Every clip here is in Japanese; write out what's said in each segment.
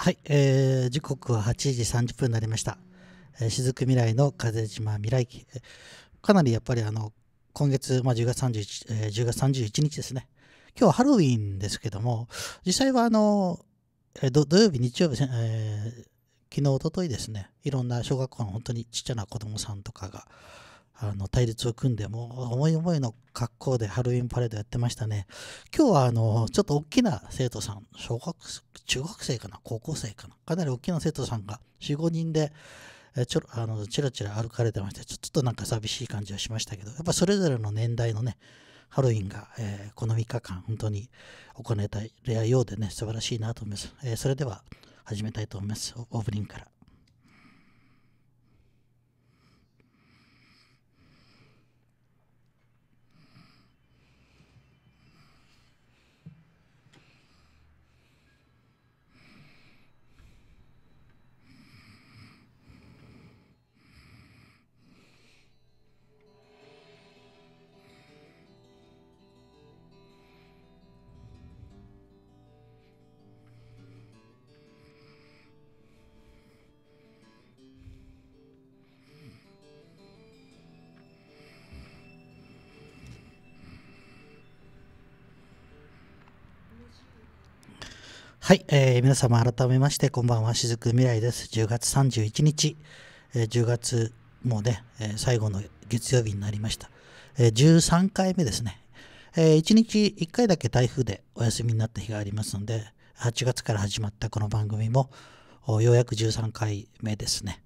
はい、えー、時刻は8時30分になりました。えー、雫未来の風島未来記。かなりやっぱりあの、今月、まあ、10月31、えー、10月31日ですね。今日はハロウィンですけども、実際はあの、えー、土曜日、日曜日、えー、昨日、おとといですね、いろんな小学校の本当にちっちゃな子供さんとかが、あの対立を組んでもう思い思いの格好でハロウィンパレードやってましたね今日はあのちょっと大きな生徒さん小学中学生かな高校生かなかなり大きな生徒さんが45人でちょあのチラチラ歩かれてましてちょっとなんか寂しい感じはしましたけどやっぱそれぞれの年代のねハロウィンが、えー、この3日間本当に行えたレアようでね素晴らしいなと思います、えー、それでは始めたいと思いますオープニングからはい、えー、皆様改めましてこんばんはしずく未来です10月31日、えー、10月もうね、えー、最後の月曜日になりました、えー、13回目ですね、え1日1回だけ台風でお休みになった日がありますので8月から始まったこの番組もようやく13回目ですね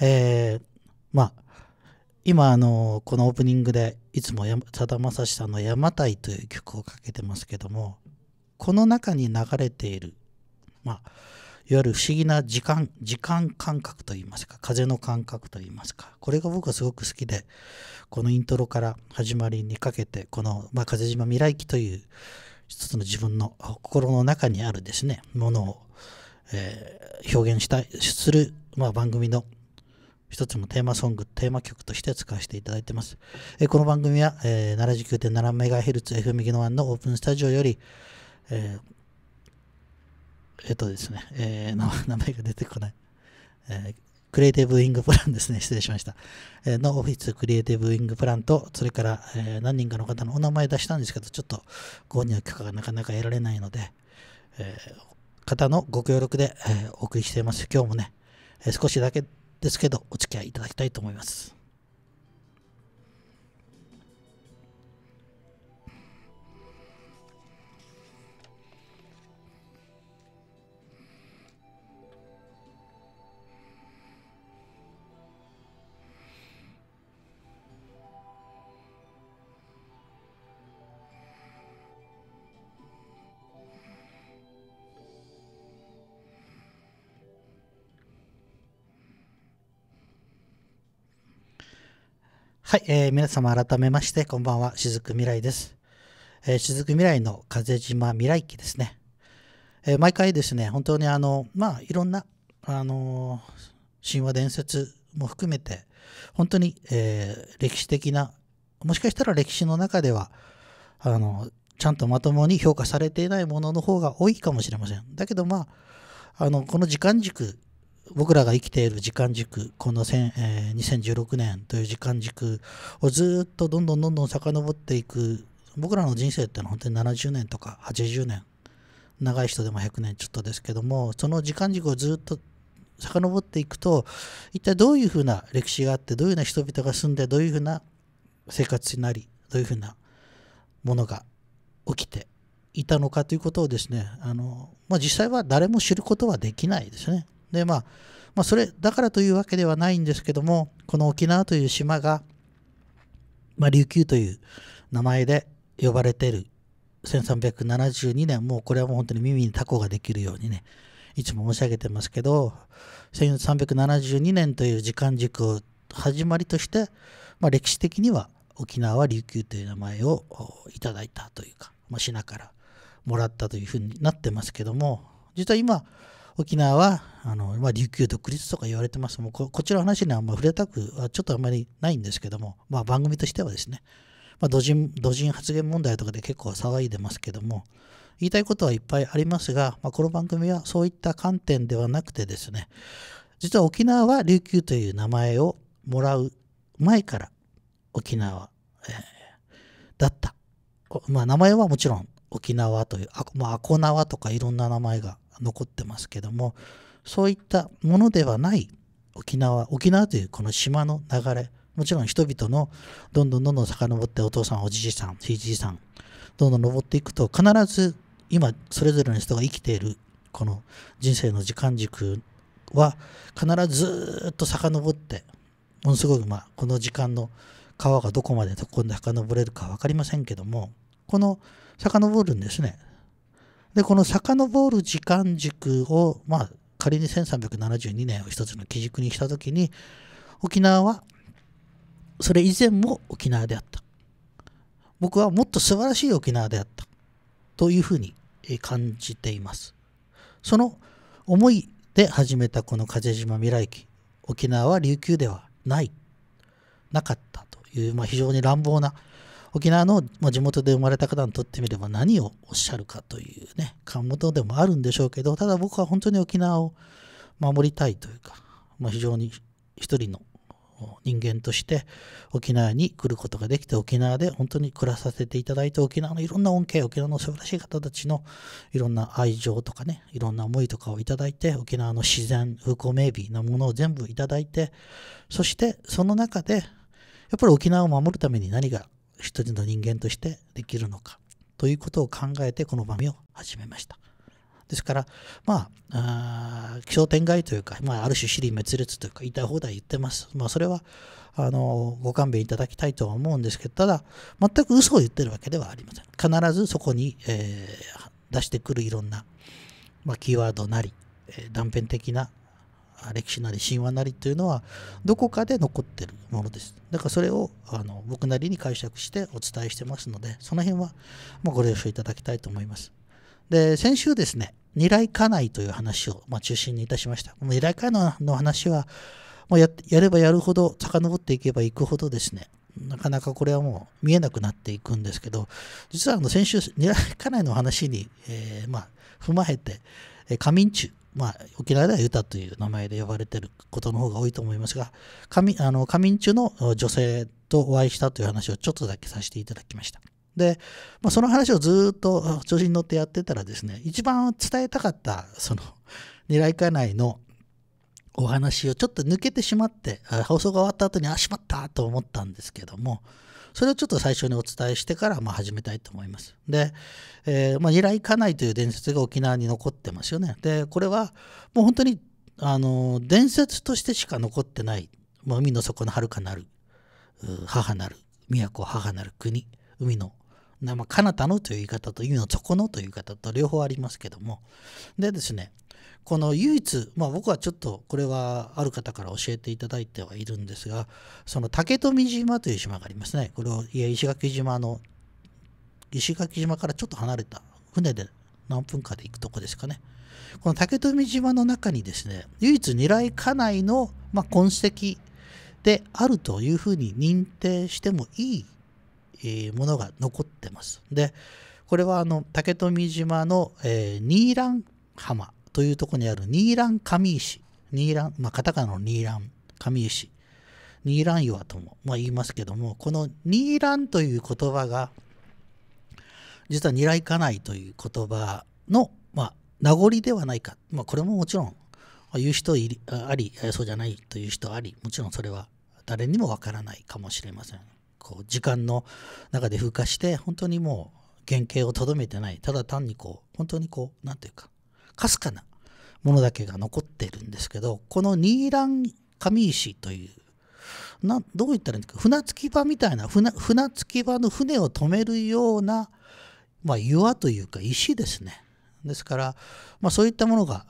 えまあ今あのこのオープニングでいつもさだまさしさんの「山馬台」という曲をかけてますけどもこの中に流れている、まあ、いわゆる不思議な時間時間感覚といいますか風の感覚といいますかこれが僕はすごく好きでこのイントロから始まりにかけてこの「まあ、風島未来記」という一つの自分の心の中にあるですねものを、えー、表現したいする、まあ、番組の一つのテーマソング、テーマ曲として使わせていただいてます。えー、この番組は、えー、79.7MHz FM ギノワンのオープンスタジオより、えー、えっとですね、えー、名前が出てこない。えー、クリエイティブウィングプランですね。失礼しました。えのオフィスクリエイティブウィングプランと、それから、え何人かの方のお名前出したんですけど、ちょっとご入許可がなかなか得られないので、え方のご協力で、えお送りしています。今日もね、え少しだけですけど、お付き合いいただきたいと思います。はい、えー、皆様改めまして、こんばんは、しずく未来です。えー、しずく未来の風島未来記ですね。えー、毎回ですね、本当にあの、まあ、いろんな、あのー、神話伝説も含めて、本当に、えー、歴史的な、もしかしたら歴史の中では、あのちゃんとまともに評価されていないものの方が多いかもしれません。だけどまあ、あの、この時間軸僕らが生きている時間軸この、えー、2016年という時間軸をずっとどんどんどんどん遡っていく僕らの人生ってのは本当に70年とか80年長い人でも100年ちょっとですけどもその時間軸をずっと遡っていくと一体どういうふうな歴史があってどういうふうな人々が住んでどういうふうな生活になりどういうふうなものが起きていたのかということをですねあの、まあ、実際は誰も知ることはできないですね。で、まあ、まあ、それだからというわけではないんですけどもこの沖縄という島が、まあ、琉球という名前で呼ばれている1372年もうこれはもう本当に耳にタコができるようにねいつも申し上げてますけど1372年という時間軸を始まりとして、まあ、歴史的には沖縄は琉球という名前をいただいたというか、まあ、島からもらったというふうになってますけども実は今沖縄はあの、まあ、琉球独立とか言われてますもうここちらの話にはあんま触れたくはちょっとあんまりないんですけども、まあ、番組としてはですね、まあ、土人土人発言問題とかで結構騒いでますけども言いたいことはいっぱいありますが、まあ、この番組はそういった観点ではなくてですね実は沖縄は琉球という名前をもらう前から沖縄、えー、だった、まあ、名前はもちろん沖縄というあ、まあ、アコナワとかいろんな名前が残ってますけどもそういったものではない沖縄沖縄というこの島の流れもちろん人々のどんどんどんどん遡ってお父さんおじいさんひいじいさんどんどん登っていくと必ず今それぞれの人が生きているこの人生の時間軸は必ずずっと遡ってものすごくまあこの時間の川がどこまで突っ込で遡れるか分かりませんけどもこの遡るんですねでこの遡る時間軸を、まあ、仮に1372年を一つの基軸にした時に沖縄はそれ以前も沖縄であった僕はもっと素晴らしい沖縄であったというふうに感じていますその思いで始めたこの風島未来記沖縄は琉球ではないなかったという、まあ、非常に乱暴な沖縄の地元で生まれた方にとってみれば何をおっしゃるかというね、感元でもあるんでしょうけど、ただ僕は本当に沖縄を守りたいというか、まあ、非常に一人の人間として沖縄に来ることができて沖縄で本当に暮らさせていただいて沖縄のいろんな恩恵沖縄の素晴らしい方たちのいろんな愛情とかねいろんな思いとかをいただいて沖縄の自然風光明媚なものを全部いただいてそしてその中でやっぱり沖縄を守るために何が一人の人間としてできるのかということを考えてこの番組を始めました。ですから、まあ、商気象というか、まあ、ある種、尻滅裂というか、言いたい放題言ってます。まあ、それはあのご勘弁いただきたいとは思うんですけど、ただ、全く嘘を言ってるわけではありません。必ずそこに、えー、出してくるいろんな、まあ、キーワードなり、えー、断片的な歴史なり神話なりというのはどこかで残ってるものですだからそれをあの僕なりに解釈してお伝えしてますのでその辺はまご了承いただきたいと思いますで先週ですね二来家内という話を、まあ、中心にいたしましたこの二来家内の話はもうややればやるほど遡っていけばいくほどですねなかなかこれはもう見えなくなっていくんですけど実はあの先週二来家内の話に、えー、まあ、踏まえて、え仮眠中まあ、沖縄ではユタという名前で呼ばれてることの方が多いと思いますが、仮あの仮眠中の女性とお会いしたという話をちょっとだけさせていただきました。で、まあ、その話をずっと調子に乗ってやってたらですね、一番伝えたかった、その、狙い家内のお話をちょっと抜けてしまって、放送が終わった後に、あ、しまったと思ったんですけども、それをちょっと最初にお伝えしてからまあ始めたいと思います。で、えー、まあ、依頼家内という伝説が沖縄に残ってますよね。で、これはもう本当にあの伝説としてしか残ってない、まあ、海の底の遥かなる母なる都母なる国海のまあ、彼方のという言い方と、海の底のという言い方と両方ありますけども。でですね、この唯一、まあ、僕はちょっとこれはある方から教えていただいてはいるんですがその竹富島という島がありますねこれをいや石垣島の石垣島からちょっと離れた船で何分かで行くとこですかねこの竹富島の中にですね唯一二来家内の、まあ、痕跡であるというふうに認定してもいい、ものが残ってますでこれはあの竹富島の、えー、ニーラン浜というところにあるニーラン上石。ニーラン、まあ、カタカナのニーラン上石。ニーラン岩とも、まあ、言いますけども、このニーランという言葉が、実はニライカナイという言葉の、まあ、名残ではないか。まあ、これももちろん、言う人あり、そうじゃないという人あり、もちろんそれは誰にもわからないかもしれません。こう時間の中で風化して本当にもう原型をとどめてないただ単にこう本当にこう何て言うかかすかなものだけが残っているんですけどこのニーラン上石というなどう言ったらいいんですか船着き場みたいな船船着き場の船を止めるような、まあ、岩というか石ですね。ですから、まあ、そういったものが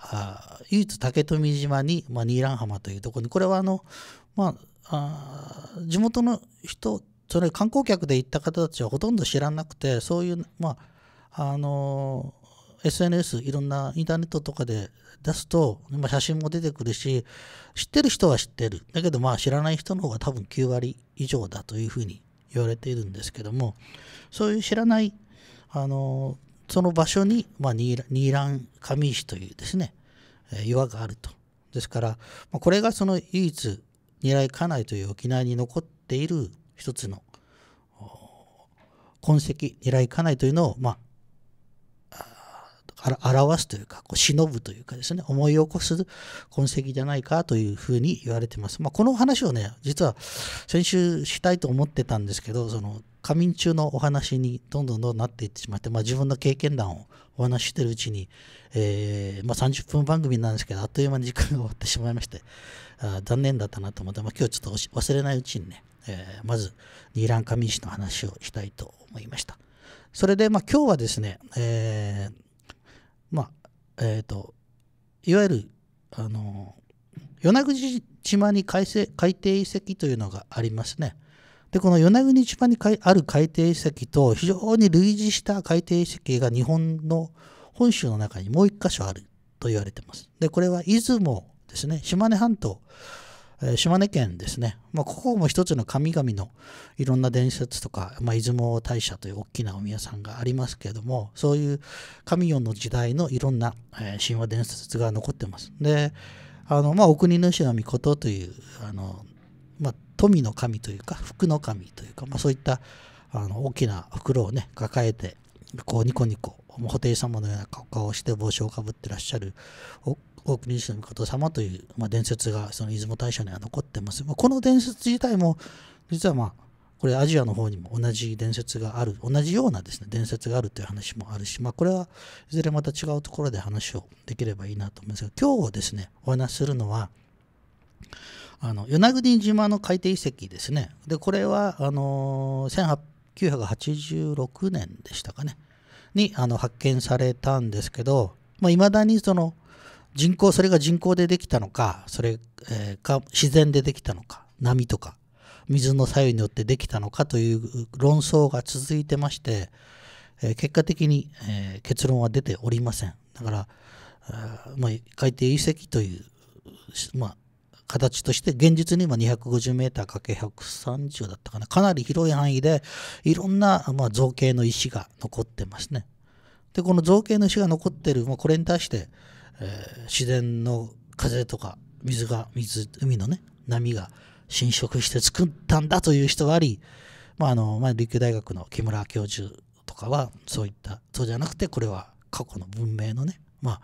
唯一竹富島に、まあ、ニーラン浜というところにこれはあの、まあ、あ地元の人それ観光客で行った方たちはほとんど知らなくてそういう、まああの SNS いろんなインターネットとかで出すと、写真も出てくるし知ってる人は知ってるだけどまあ知らない人の方が多分9割以上だというふうに言われているんですけどもそういう知らないあのその場所に、まあ、ニーラン上石というですね、岩があるとですから、これがその唯一ニライカナイという沖縄に残っている一つの痕跡ニライカナイというのを、まあ、表すというか、こう忍ぶというかですね、思い起こす痕跡じゃないかというふうに言われています。まあ、この話をね、実は先週したいと思ってたんですけど、その仮眠中のお話にどんどんどんなっていってしまって、まあ、自分の経験談をお話ししてるうちに、えー、まあ、30分番組なんですけど、あっという間に時間が終わってしまいまして、あ残念だったなと思って、まあ、今日ちょっと忘れないうちにね、えー、まず、ニーラン仮眠師の話をしたいと思いました。それで、まあ、今日はですね、えー、まあえー、といわゆるあの与那国島に海底遺跡というのがありますね。でこの与那国島にある海底遺跡と非常に類似した海底遺跡が日本の本州の中にもう1箇所あると言われてます。でこれは出雲ですね島根半島島根県ですね、まあ、ここも一つの神々のいろんな伝説とか、まあ、出雲大社という大きなお宮さんがありますけれどもそういう神代の時代のいろんな、え神話伝説が残ってます。であの、まあ、お国主の御事というあの、まあ、富の神というか福の神というか、まあ、そういったあの大きな袋をね抱えてこうニコニコ布袋様のような顔をして帽子をかぶってらっしゃる大国西の方様という、まあ、伝説がその出雲大社には残ってます。まあ、この伝説自体も実はまあこれアジアの方にも同じ伝説がある同じようなですね伝説があるという話もあるし、まあ、これはいずれまた違うところで話をできればいいなと思いますが今日ですねお話しするのはあの与那国島の海底遺跡ですねでこれはあの1986年でしたかねにあの発見されたんですけどいまあ、未だにその人それが人工でできたのかそれが自然でできたのか波とか水の作用によってできたのかという論争が続いてまして、結果的に、結論は出ておりませんだから、まあ、海底遺跡という、まあ、形として現実に今 250m×130 だったかなかなり広い範囲でいろんな、まあ、造形の石が残ってますね。でこの造形の石が残ってる、まあ、これに対して、えー、自然の風とか水が水海のね波が浸食して作ったんだという人があり、まあ、あの、まあ、琉球大学の木村教授とかはそういったそうじゃなくてこれは過去の文明のねま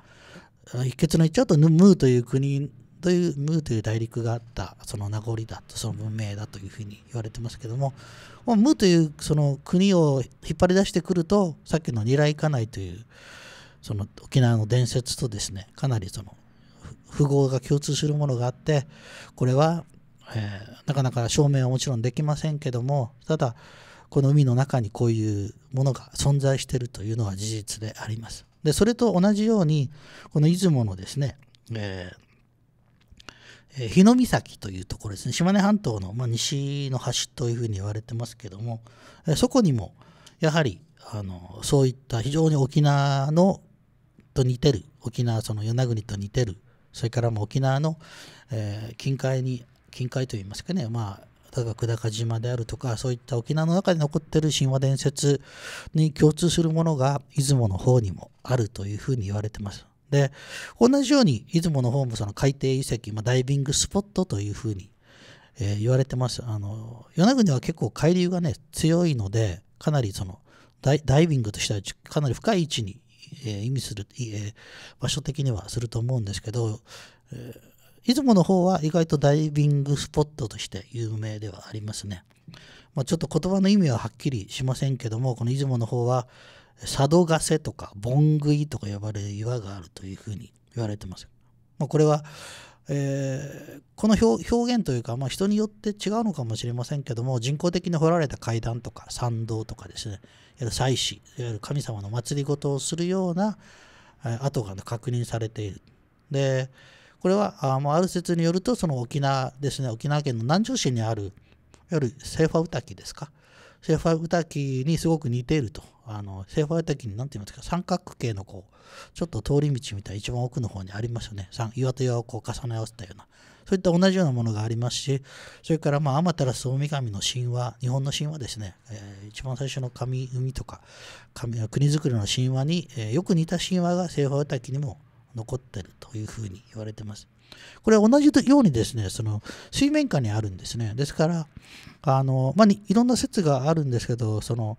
あ一決の言っちゃうとムーという国というムーという大陸があったその名残だとその文明だというふうに言われてますけどもムーというその国を引っ張り出してくるとさっきの「ニ来行かないというその沖縄の伝説とですねかなりその符号が共通するものがあってこれは、えー、なかなか証明はもちろんできませんけどもただこの海の中にこういうものが存在しているというのは事実であります。でそれと同じようにこの出雲のですね、えー日御岬というところですね島根半島の、まあ、西の端というふうに言われてますけどもそこにもやはりあのそういった非常に沖縄のと似てる沖縄その与那国と似てるそれからも沖縄の、えー、近海に近海といいますかねまあえば久高島であるとかそういった沖縄の中で残ってる神話伝説に共通するものが出雲の方にもあるというふうに言われてます。で同じように出雲の方もその海底遺跡、まあ、ダイビングスポットというふうに、えー、言われてます。あの与那国は結構海流がね強いのでかなりそのダイビングとしてはかなり深い位置にえ意味する、え場所的にはすると思うんですけど、え出雲の方は意外とダイビングスポットとして有名ではありますね。まあ、ちょっと言葉の意味ははっきりしませんけども、この出雲の方は、佐渡ヶ瀬とか、盆いとか呼ばれる岩があるというふうに言われてます。まあ、これは、えー、この表現というか、まあ、人によって違うのかもしれませんけども人工的に掘られた階段とか参道とかですね祭祀いわゆる神様の祭りごとをするような跡が、確認されている。でこれはあ,、まあ、ある説によるとその沖縄ですね沖縄県の南城市にあるいわゆるセーファウタキですかセェファー滝にすごく似ていると。あの、セファー滝に何て言いますか、三角形のこう、ちょっと通り道みたいな一番奥の方にありますよね。岩と岩をこう重ね合わせたような。そういった同じようなものがありますし、それからまあ、アマテラス大神の神話、日本の神話ですね、えー、一番最初の神海とか、神国づくりの神話に、えー、よく似た神話が西方滝にも残ってるというふうに言われてます。これは同じようにですね、その水面下にあるんですね。ですから、あのまあ、いろんな説があるんですけど、その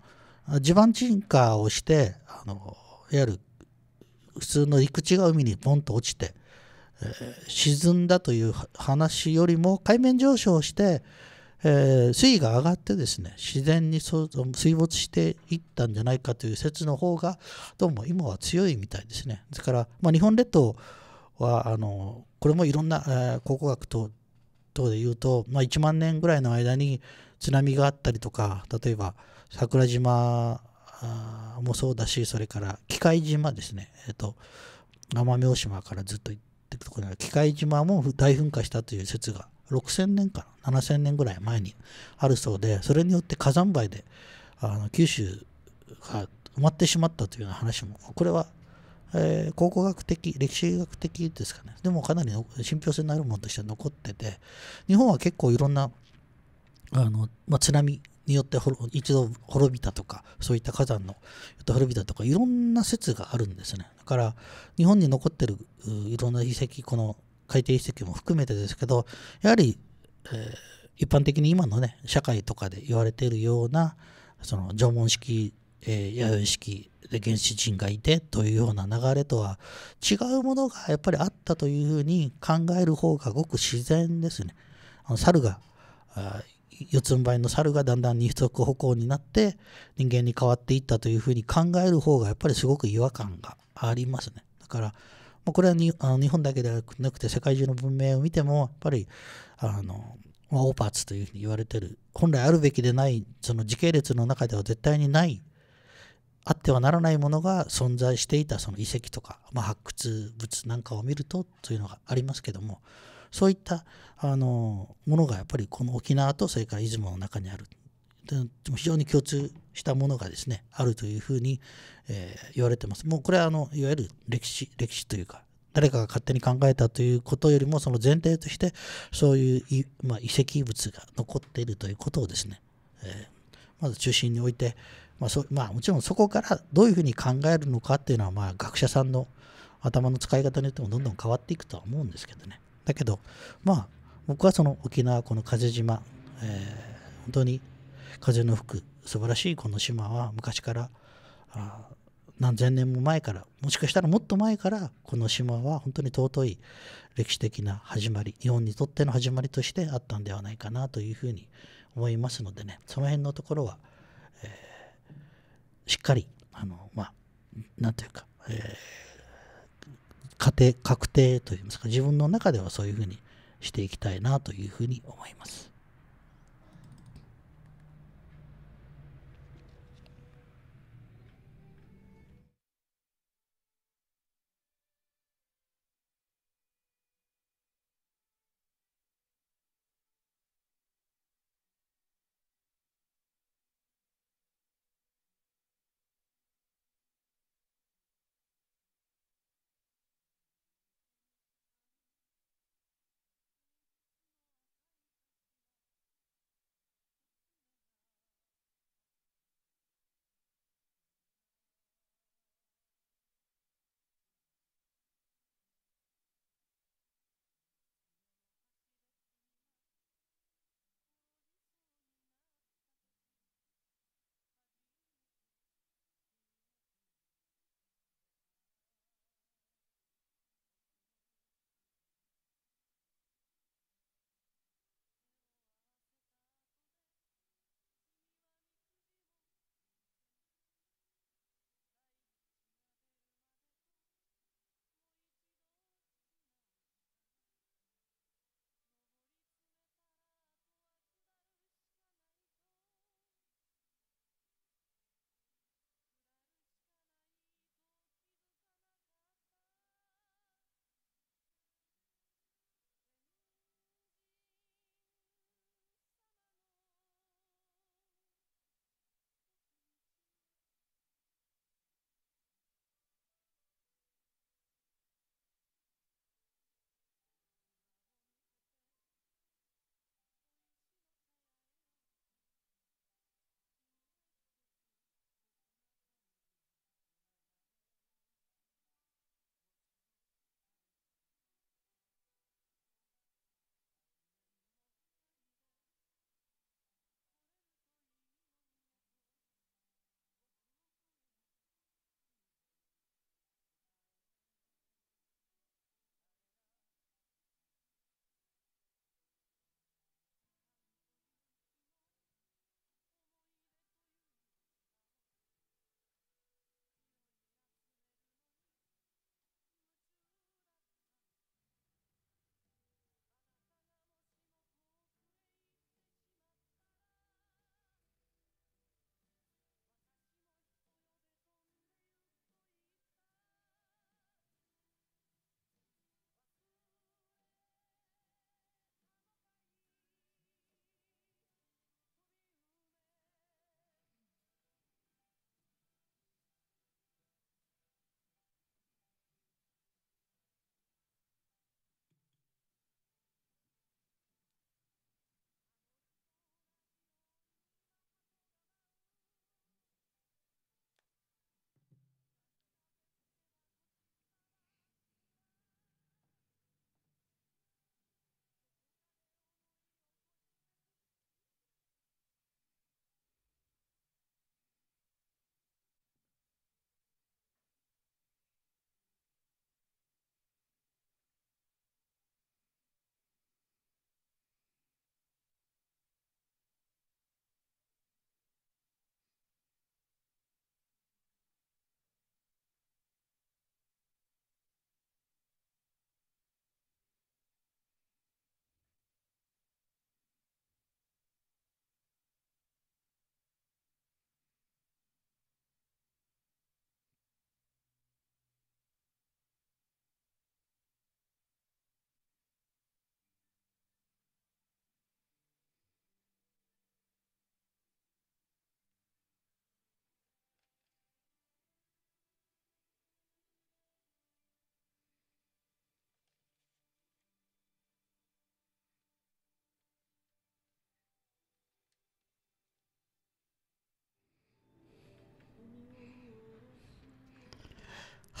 地盤沈下をして、あのいわゆる普通の陸地が海にポンと落ちて、えー、沈んだという話よりも海面上昇して、えー、水位が上がってですね自然に水没していったんじゃないかという説の方がどうも今は強いみたいですね。ですから、まあ、日本列島はあのこれもいろんな、えー、考古学等等でいうと、まあ、1万年ぐらいの間に津波があったりとか例えば桜島もそうだしそれから機械島ですね、えーと、奄美大島からずっと行ってるところにある機械島も大噴火したという説が6000年から7000年ぐらい前にあるそうでそれによって火山灰であの九州が埋まってしまったというような話もこれはえー、考古学的、歴史学的ですかね。でもかなり信憑性のあるものとして残ってて、日本は結構いろんな、あの、まあ、津波によって一度滅びたとか、そういった火山の滅びたとか、いろんな説があるんですね。だから、日本に残ってるいろんな遺跡、この海底遺跡も含めてですけど、やはり、えー、一般的に今のね、社会とかで言われているような、その縄文式えー、弥生式で原始人がいてというような流れとは違うものがやっぱりあったというふうに考える方がごく自然ですね。あの猿が四つん這いの猿がだんだん二足歩行になって人間に変わっていったというふうに考える方がやっぱりすごく違和感がありますね。だから、まあ、これはにあの日本だけではなくて世界中の文明を見てもやっぱりあのまあ、オーパーツというふうに言われてる本来あるべきでないその時系列の中では絶対にないあってはならないものが存在していたその遺跡とか、まあ、発掘物なんかを見るとというのがありますけどもそういったあのものがやっぱりこの沖縄とそれから出雲の中にあるでも非常に共通したものがですねあるというふうに、えー、言われてます。もうこれはあのいわゆる歴史歴史というか誰かが勝手に考えたということよりもその前提としてそういうまあ、遺跡物が残っているということをですね、えー、まず中心に置いて、まあそまあ、もちろんそこからどういうふうに考えるのかっていうのは、まあ、学者さんの頭の使い方によってもどんどん変わっていくとは思うんですけどねだけどまあ僕はその沖縄この風島、えー、本当に風の吹く素晴らしいこの島は昔からあ何千年も前からもしかしたらもっと前からこの島は本当に尊い歴史的な始まり日本にとっての始まりとしてあったんではないかなというふうに思いますのでねその辺のところはしっかり、あの、まあ、なんていうか、えー、家庭、確定といいますか、自分の中ではそういうふうにしていきたいなというふうに思います。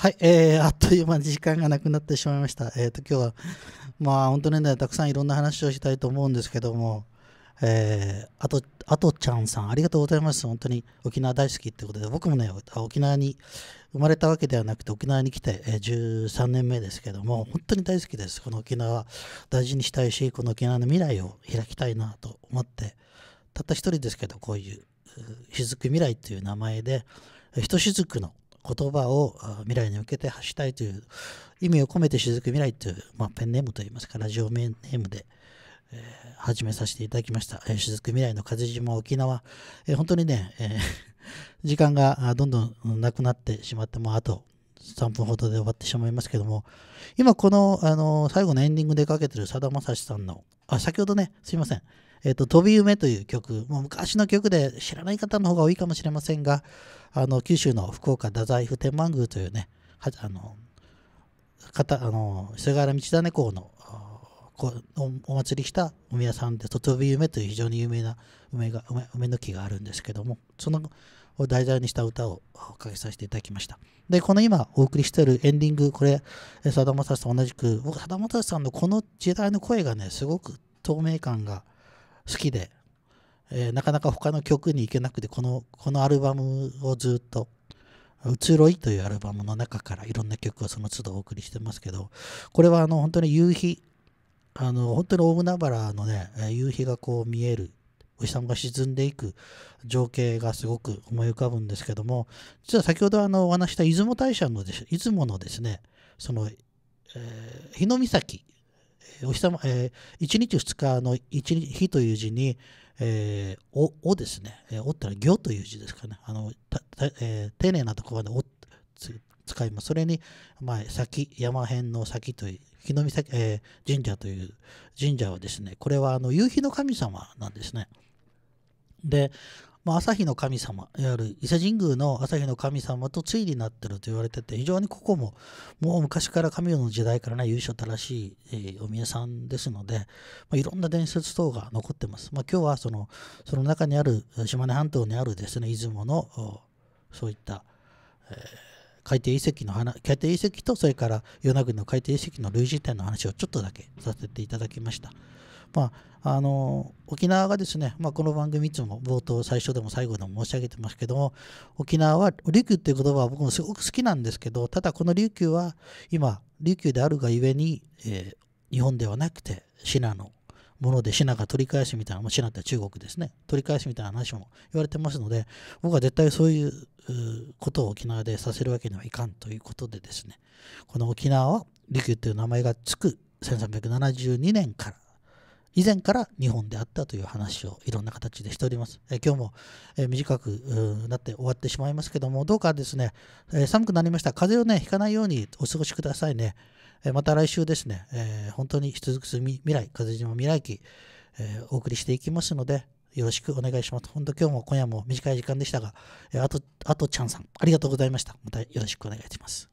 はい、えー、あっという間に時間がなくなってしまいました。えっ、ー、と、今日は、まあ、本当にね、たくさんいろんな話をしたいと思うんですけども、えー、あと、あとちゃんさん、ありがとうございます。本当に沖縄大好きってことで、僕もね、沖縄に生まれたわけではなくて、沖縄に来て、えー、13年目ですけども、本当に大好きです。この沖縄、大事にしたいし、この沖縄の未来を開きたいなと思って、たった一人ですけど、こういう、雫未来という名前で、ひとしずくの言葉を未来に向けて発したいという意味を込めて雫未来という、まあ、ペンネームといいますかラジオネームで、えー、始めさせていただきました、えー、雫未来の風島沖縄、えー、本当にね、えー、時間がどんどんなくなってしまってもうあと3分ほどで終わってしまいますけども今この、あの最後のエンディングでかけてるさだまさしさんの「あ、先ほどね、すいません。えっ、ー、と、飛び夢という曲、もう昔の曲で知らない方の方が多いかもしれませんが、あの、九州の福岡太宰府天満宮というね、はあの、方、あの、菅原道真公のこおお祭りした梅屋さんで、と飛び夢という非常に有名な梅が梅梅の木があるんですけども、そのを題材にした歌をおかけさせていただきました。で、この今お送りしているエンディング、これ、さだまさしさん同じく、僕、さだまさしさんのこの時代の声がね、すごく透明感が好きで、えー、なかなか他の曲に行けなくて、この、このアルバムをずっと、移ろいというアルバムの中からいろんな曲をその都度お送りしてますけど、これはあの本当に夕日、あの本当に大海原のね、夕日がこう見えるお日様が沈んでいく情景がすごく思い浮かぶんですけども実は先ほどあのお話した出雲大社のです出雲のですねその、えー、日の岬お日様、えー、1日2日の1日という字に、えー、おおですね、えー、おったら行という字ですかねあのたえー、丁寧なところでお使いますそれに、まあ、先山辺の先という日の岬、えー、神社という神社はですねこれはあの夕日の神様なんですね。で、まあ、朝日の神様いわゆる伊勢神宮の朝日の神様と対になってると言われてて非常にここももう昔から神代の時代からね由緒正しい、えお宮さんですので、まあ、いろんな伝説等が残ってます、まあ、今日はそのその中にある島根半島にあるですね出雲のそういった、えー、海底遺跡の話海底遺跡とそれから与那国の海底遺跡の類似点の話をちょっとだけさせていただきました。まあ、あの沖縄がですね、まあ、この番組いつも冒頭最初でも最後でも申し上げてますけども沖縄は琉球っていう言葉は僕もすごく好きなんですけどただこの琉球は今琉球であるがゆえに、えー、日本ではなくて信濃ものでシナが取り返すみたいな、まあ、シナって中国ですね取り返すみたいな話も言われてますので僕は絶対そういうことを沖縄でさせるわけにはいかんということでですねこの沖縄は琉球という名前がつく1372年から以前から日本であったという話をいろんな形でしております。え今日も、え短くなって終わってしまいますけども、どうかですね、え寒くなりました。風邪をね、ひかないようにお過ごしくださいね。えまた来週ですね、え本当に引き続く未来、風島未来期、えお送りしていきますので、よろしくお願いします。本当今日も今夜も短い時間でしたが、あと、あとちゃんさん、ありがとうございました。またよろしくお願いします。